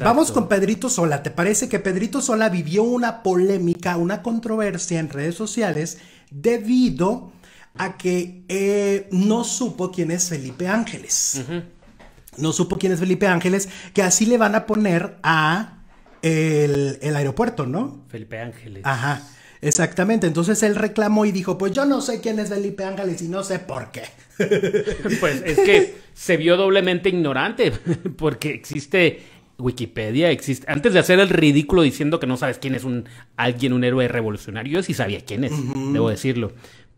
Vamos con Pedrito Sola. ¿Te parece que Pedrito Sola vivió una polémica, una controversia en redes sociales debido a que eh, no supo quién es Felipe Ángeles? No supo quién es Felipe Ángeles, que así le van a poner a el, el aeropuerto, ¿no? Felipe Ángeles. Ajá. Exactamente, entonces él reclamó y dijo, pues yo no sé quién es Felipe Ángeles y no sé por qué. Pues es que se vio doblemente ignorante, porque existe Wikipedia existe. Antes de hacer el ridículo diciendo que no sabes quién es un alguien, un héroe revolucionario, yo sí sabía quién es, debo decirlo.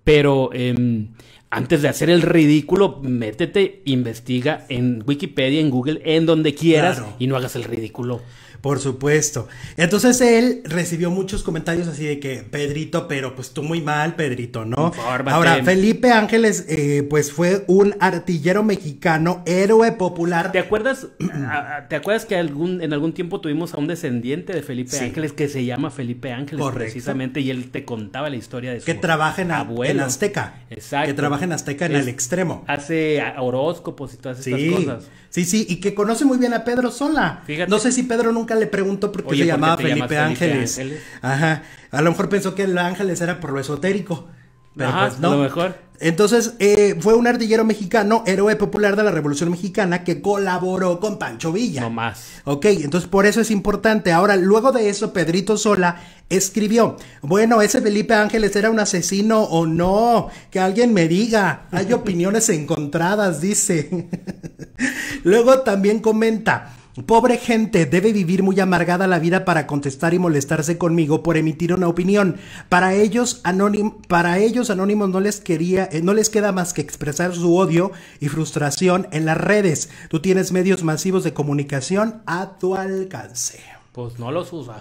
Pero em, antes de hacer el ridículo, métete, investiga en Wikipedia, en Google, en donde quieras y no hagas el ridículo. Por supuesto. Entonces él recibió muchos comentarios así de que, Pedrito, pero pues tú muy mal, Pedrito, ¿no? Ahora, Felipe Ángeles, eh, pues fue un artillero mexicano, héroe popular. ¿Te acuerdas, ¿te acuerdas que algún, en algún tiempo tuvimos a un descendiente de Felipe Ángeles que se llama Felipe Ángeles, precisamente, y él te contaba la historia de su Que trabaja en, en Azteca. Exacto. Que trabaja imagen azteca en el extremo. Hace horóscopos y todas estas cosas. Sí, sí, y que conoce muy bien a Pedro Sola. No sé si Pedro nunca le preguntó por qué se llamaba Felipe, Ángeles. Ajá. A lo mejor pensó que el Ángeles era por lo esotérico. Pues, no. mejor. Entonces, eh, fue un artillero mexicano, héroe popular de la Revolución Mexicana, que colaboró con Pancho Villa. No más. Ok, entonces por eso es importante. Ahora, luego de eso, Pedrito Sola escribió: Bueno, ese Felipe Ángeles era un asesino o no. Que alguien me diga. Hay opiniones encontradas, dice. luego también comenta. Pobre gente, debe vivir muy amargada la vida para contestar y molestarse conmigo por emitir una opinión. Para ellos, para ellos anónimos no les quería, eh, no les queda más que expresar su odio y frustración en las redes. Tú tienes medios masivos de comunicación a tu alcance pues no los usa.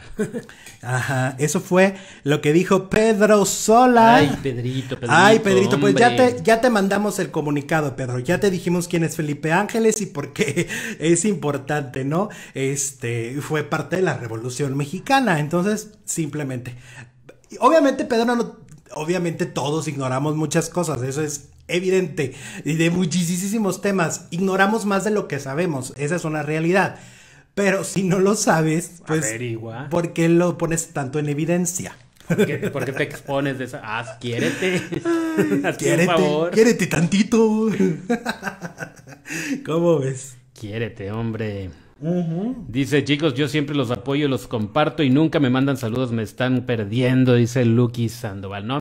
Ajá, eso fue lo que dijo Pedro Sola. Ay, Pedrito, Ay, Pedrito, pues ya te, ya te mandamos el comunicado, Pedro. Ya te dijimos quién es Felipe Ángeles y por qué es importante, ¿no? Este fue parte de la Revolución Mexicana. Entonces, simplemente. Obviamente, Pedro, no, obviamente todos ignoramos muchas cosas. Eso es evidente. Y de muchísimos temas. Ignoramos más de lo que sabemos. Esa es una realidad. Pero si no lo sabes, pues, Averigua. ¿por qué lo pones tanto en evidencia? ¿Por qué, te expones de esa Haz, ah, quiérete. Haz quiérete, favor. quiérete tantito. ¿Cómo ves? Quiérete, hombre. Dice, chicos, yo siempre los apoyo, los comparto y nunca me mandan saludos, me están perdiendo, dice Lucky Sandoval. No,